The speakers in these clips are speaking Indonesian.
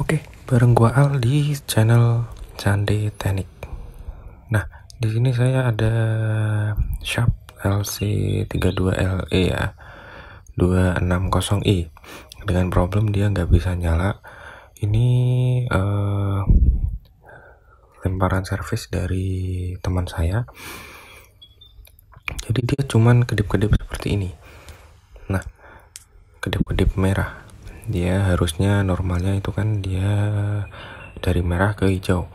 Oke, bareng gua Al di channel Candi Teknik. Nah, di sini saya ada Sharp LC32LE ya. 260i. Dengan problem dia nggak bisa nyala. Ini uh, lemparan servis dari teman saya. Jadi dia cuman kedip-kedip seperti ini. Nah, kedip-kedip merah dia harusnya normalnya itu kan dia eh, dari merah ke hijau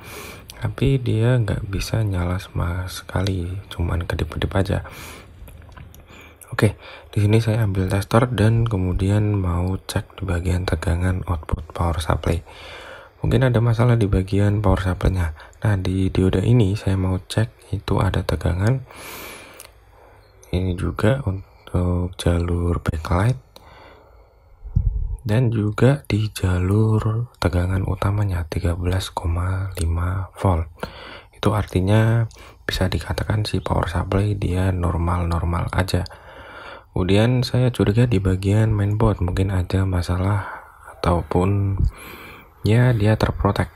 tapi dia nggak bisa nyala sama sekali cuman kedip-kedip aja oke di sini saya ambil tester dan kemudian mau cek di bagian tegangan output power supply mungkin ada masalah di bagian power supply nya nah di dioda ini saya mau cek itu ada tegangan ini juga untuk jalur backlight dan juga di jalur tegangan utamanya 13,5 volt itu artinya bisa dikatakan si power supply dia normal-normal aja kemudian saya curiga di bagian mainboard mungkin ada masalah ataupun ya dia terprotek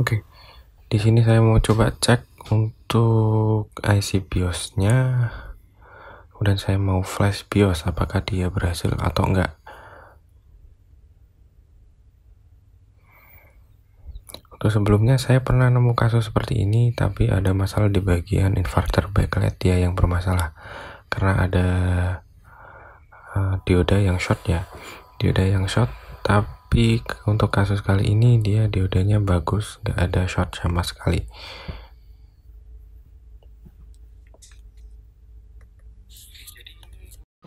oke okay. di sini saya mau coba cek untuk IC BIOS nya kemudian saya mau flash BIOS apakah dia berhasil atau enggak Untuk sebelumnya saya pernah nemu kasus seperti ini tapi ada masalah di bagian inverter backlight dia yang bermasalah karena ada uh, dioda yang short ya dioda yang short tapi untuk kasus kali ini dia diodanya bagus nggak ada short sama sekali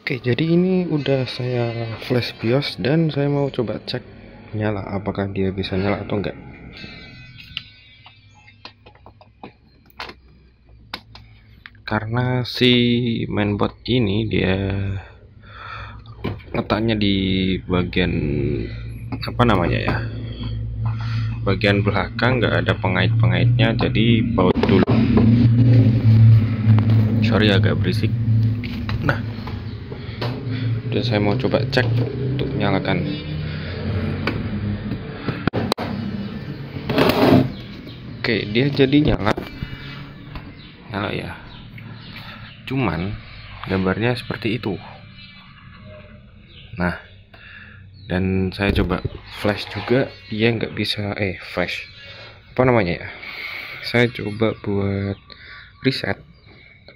Oke, jadi ini udah saya flash BIOS dan saya mau coba cek nyala apakah dia bisa nyala atau enggak. Karena si mainboard ini dia letaknya di bagian apa namanya ya? Bagian belakang enggak ada pengait-pengaitnya jadi baut dulu. Sorry agak berisik dan saya mau coba cek untuk nyalakan oke dia jadi nyala nyala ya cuman gambarnya seperti itu nah dan saya coba flash juga dia nggak bisa eh flash apa namanya ya saya coba buat reset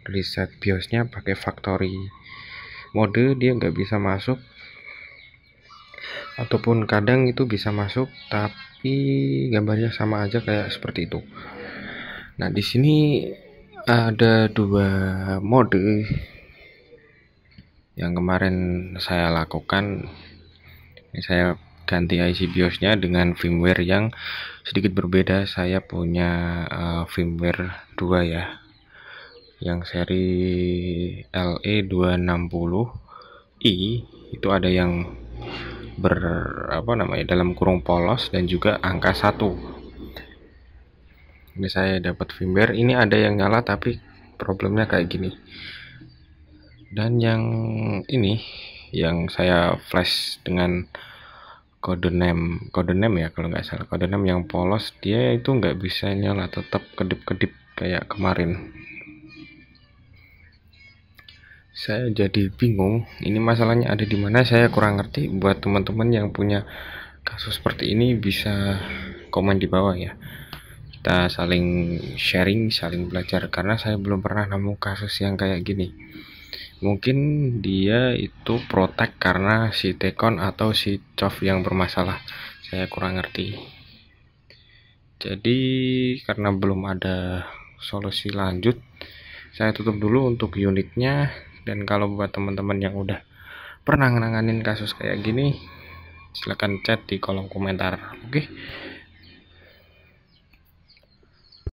reset biosnya pakai factory mode dia nggak bisa masuk ataupun kadang itu bisa masuk tapi gambarnya sama aja kayak seperti itu nah di sini ada dua mode yang kemarin saya lakukan ini saya ganti IC BIOSnya dengan firmware yang sedikit berbeda saya punya uh, firmware 2 ya yang seri LE260i itu ada yang ber apa namanya dalam kurung polos dan juga angka 1 ini saya dapat firmware ini ada yang nyala tapi problemnya kayak gini dan yang ini yang saya flash dengan kode name kode name ya kalau nggak salah kode name yang polos dia itu nggak bisa nyala tetap kedip-kedip kayak kemarin saya jadi bingung ini masalahnya ada di mana saya kurang ngerti buat teman-teman yang punya kasus seperti ini bisa komen di bawah ya kita saling sharing saling belajar karena saya belum pernah nemu kasus yang kayak gini mungkin dia itu protek karena si tekon atau si cof yang bermasalah saya kurang ngerti jadi karena belum ada solusi lanjut saya tutup dulu untuk unitnya dan kalau buat teman-teman yang udah pernah nanganin kasus kayak gini silahkan chat di kolom komentar oke okay?